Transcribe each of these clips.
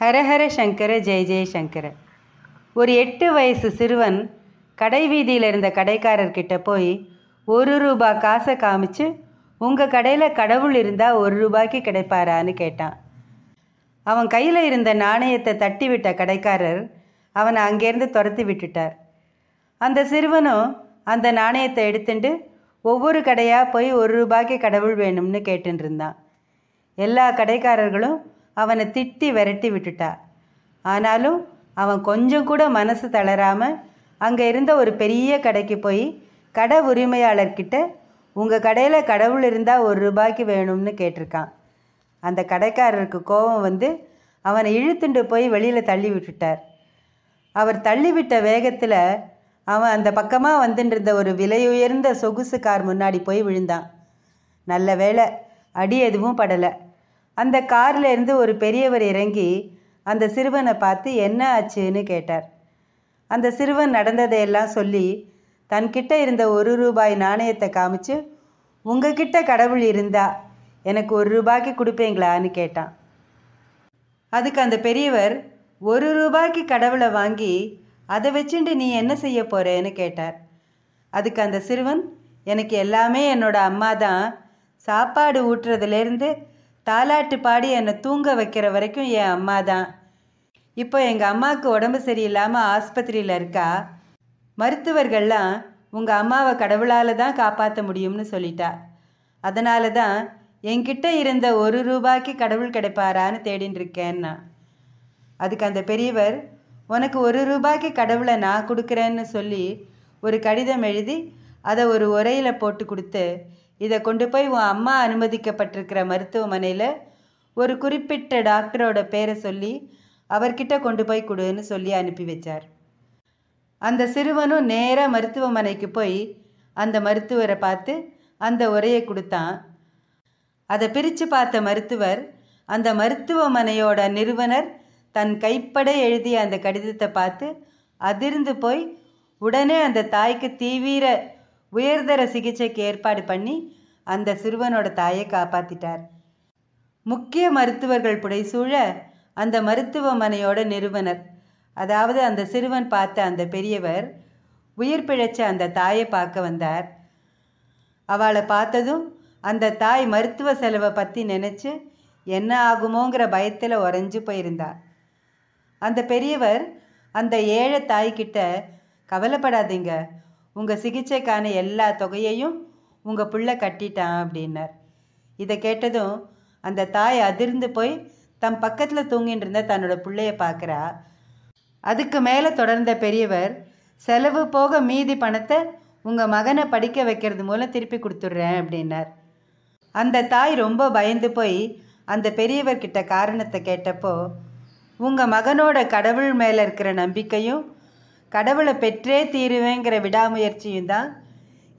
ஹரஹர சங்கர ஜெய ஜெயசங்கர ஒரு எட்டு வயசு சிறுவன் கடை வீதியில் இருந்த கடைக்காரர்கிட்ட போய் ஒரு ரூபா காசை காமிச்சு உங்கள் கடையில் கடவுள் இருந்தால் ஒரு ரூபாய்க்கு கிடைப்பாரான்னு கேட்டான் அவன் கையில் இருந்த நாணயத்தை தட்டி விட்ட கடைக்காரர் அவனை அங்கேருந்து துரத்தி விட்டுட்டார் அந்த சிறுவனும் அந்த நாணயத்தை எடுத்துட்டு ஒவ்வொரு கடையாக போய் ஒரு ரூபாய்க்கு கடவுள் வேணும்னு கேட்டுருந்தான் எல்லா கடைக்காரர்களும் அவனை திட்டி விரட்டி விட்டுட்டா ஆனாலும் அவன் கொஞ்சம் கூட மனசு தளராமல் அங்கே இருந்த ஒரு பெரிய கடைக்கு போய் கடை உரிமையாளர்கிட்ட உங்கள் கடையில் கடவுள் இருந்தால் ஒரு ரூபாய்க்கு வேணும்னு கேட்டிருக்கான் அந்த கடைக்காரருக்கு கோபம் வந்து அவனை இழுத்துண்டு போய் வெளியில் தள்ளி விட்டுட்டார் அவர் தள்ளிவிட்ட வேகத்தில் அவன் அந்த பக்கமாக வந்துட்டு ஒரு விலையுயர்ந்த சொகுசு கார் முன்னாடி போய் விழுந்தான் நல்ல வேலை அடி எதுவும் படலை அந்த கார்லேருந்து இருந்து ஒரு பெரியவர் இறங்கி அந்த சிறுவனை பார்த்து என்ன ஆச்சுன்னு கேட்டார் அந்த சிறுவன் நடந்ததையெல்லாம் சொல்லி தன்கிட்ட இருந்த ஒரு ரூபாய் நாணயத்தை காமிச்சு உங்ககிட்ட கடவுள் இருந்தா எனக்கு ஒரு ரூபாய்க்கு கொடுப்பீங்களான்னு கேட்டான் அதுக்கு அந்த பெரியவர் ஒரு ரூபாய்க்கு கடவுளை வாங்கி அதை வச்சுட்டு நீ என்ன செய்ய போகிறேன்னு கேட்டார் அதுக்கு அந்த சிறுவன் எனக்கு எல்லாமே என்னோட அம்மா தான் சாப்பாடு ஊட்டுறதுலேருந்து தாலாட்டு பாடி என்னை தூங்க வைக்கிற வரைக்கும் என் அம்மா தான் இப்போ எங்கள் அம்மாவுக்கு உடம்பு சரியில்லாமல் ஆஸ்பத்திரியில் இருக்கா மருத்துவர்கள்லாம் உங்கள் அம்மாவை கடவுளால் தான் காப்பாற்ற முடியும்னு சொல்லிட்டா அதனால தான் என்கிட்ட இருந்த ஒரு ரூபாய்க்கு கடவுள் கிடைப்பாரான்னு தேடின்னு இருக்கேன்னா அதுக்கு அந்த பெரியவர் உனக்கு ஒரு ரூபாய்க்கு கடவுளை நான் கொடுக்குறேன்னு சொல்லி ஒரு கடிதம் எழுதி அதை ஒரு உரையில் போட்டு கொடுத்து இதை கொண்டு போய் உன் அம்மா அனுமதிக்கப்பட்டிருக்கிற மருத்துவமனையில் ஒரு குறிப்பிட்ட டாக்டரோட பேரை சொல்லி அவர்கிட்ட கொண்டு போய் கொடுன்னு சொல்லி அனுப்பி வச்சார் அந்த சிறுவனும் நேராக மருத்துவமனைக்கு போய் அந்த மருத்துவரை பார்த்து அந்த உரையை கொடுத்தான் அதை பிரித்து பார்த்த மருத்துவர் அந்த மருத்துவமனையோட நிறுவனர் தன் கைப்பட எழுதிய அந்த கடிதத்தை பார்த்து அதிர்ந்து போய் உடனே அந்த தாய்க்கு தீவிர உயர்தர சிகிச்சைக்கு ஏற்பாடு பண்ணி அந்த சிறுவனோட தாயை காப்பாற்றிட்டார் முக்கிய மருத்துவர்கள் புடைசூழ அந்த மருத்துவமனையோட நிறுவனர் அதாவது அந்த சிறுவன் பார்த்த அந்த பெரியவர் உயிர் பிழைச்ச அந்த தாயை பார்க்க வந்தார் அவளை பார்த்ததும் அந்த தாய் மருத்துவ செலவை பற்றி நினச்சி என்ன ஆகுமோங்கிற பயத்தில் உறைஞ்சு போயிருந்தா அந்த பெரியவர் அந்த ஏழை தாய்கிட்ட கவலைப்படாதீங்க உங்கள் சிகிச்சைக்கான எல்லா தொகையையும் உங்கள் பிள்ளை கட்டிட்டான் அப்படின்னார் இதை கேட்டதும் அந்த தாய் அதிர்ந்து போய் தம் பக்கத்தில் தூங்கிட்டு இருந்த தன்னோட பிள்ளைய பார்க்குறா அதுக்கு மேலே தொடர்ந்த பெரியவர் செலவு போக மீதி பணத்தை உங்கள் மகனை படிக்க வைக்கிறது மூலம் திருப்பி கொடுத்துட்றேன் அப்படின்னார் அந்த தாய் ரொம்ப பயந்து போய் அந்த பெரியவர்கிட்ட காரணத்தை கேட்டப்போ உங்கள் மகனோட கடவுள் மேலே இருக்கிற நம்பிக்கையும் கடவுளை பெற்றே தீருவேங்கிற விடாமுயற்சியும் தான்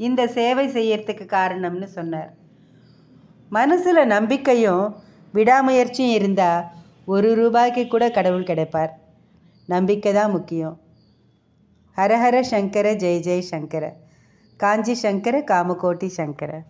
இந்த சேவை செய்யறதுக்கு காரணம்னு சொன்னார் மனசில் நம்பிக்கையும் விடாமுயற்சியும் இருந்தால் ஒரு ரூபாய்க்கு கூட கடவுள் கிடைப்பார் நம்பிக்கை தான் முக்கியம் ஹரஹர சங்கர ஜெய ஜெய் சங்கர காஞ்சி சங்கர காமகோட்டி சங்கர